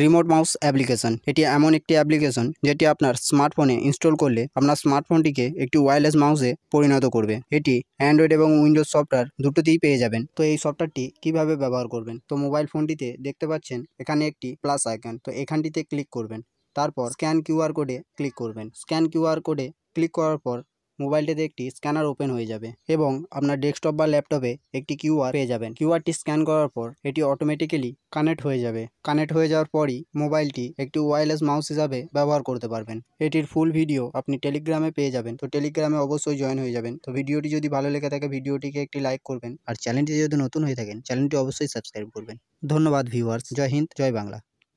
remote mouse application এটি এমন একটি অ্যাপ্লিকেশন যেটি আপনার স্মার্টফোনে ইনস্টল করলে আপনার স্মার্টফোনটিকে একটি ওয়্যারলেস মাউসে পরিণত করবে এটি অ্যান্ড্রয়েড এবং উইন্ডোজ সফটওয়্যার দুটোতেই পেয়ে যাবেন তো এই সফটওয়্যারটি কিভাবে ব্যবহার করবেন তো মোবাইল ফোনটিতে দেখতে পাচ্ছেন এখানে একটি প্লাস আইকন তো এখানটিতে ক্লিক করবেন তারপর স্ক্যান কিউআর কোডে ক্লিক করবেন স্ক্যান কিউআর কোডে ক্লিক করার পর মোবাইলটিতে একটি স্ক্যানার ওপেন হয়ে যাবে এবং আপনার ডেস্কটপ বা ল্যাপটপে একটি কিউআর পেয়ে যাবেন কিউআরটি স্ক্যান করার পর এটি অটোমেটিক্যালি কানেক্ট হয়ে যাবে কানেক্ট হয়ে যাওয়ার পরই মোবাইলটি একটি ওয়ারলেস মাউস হিসাবে ব্যবহার করতে পারবেন এটির ফুল ভিডিও আপনি টেলিগ্রামে পেয়ে যাবেন তো টেলিগ্রামে অবশ্যই জয়েন হয়ে যাবেন তো ভিডিওটি যদি ভালো লেগে থাকে ভিডিওটিকে একটি লাইক করবেন আর চ্যানেলটি যদি নতুন হয়ে থাকেন চ্যানেলটি অবশ্যই সাবস্ক্রাইব করবেন ধন্যবাদ ভিউয়ার্স জয় হিন্দ জয় বাংলা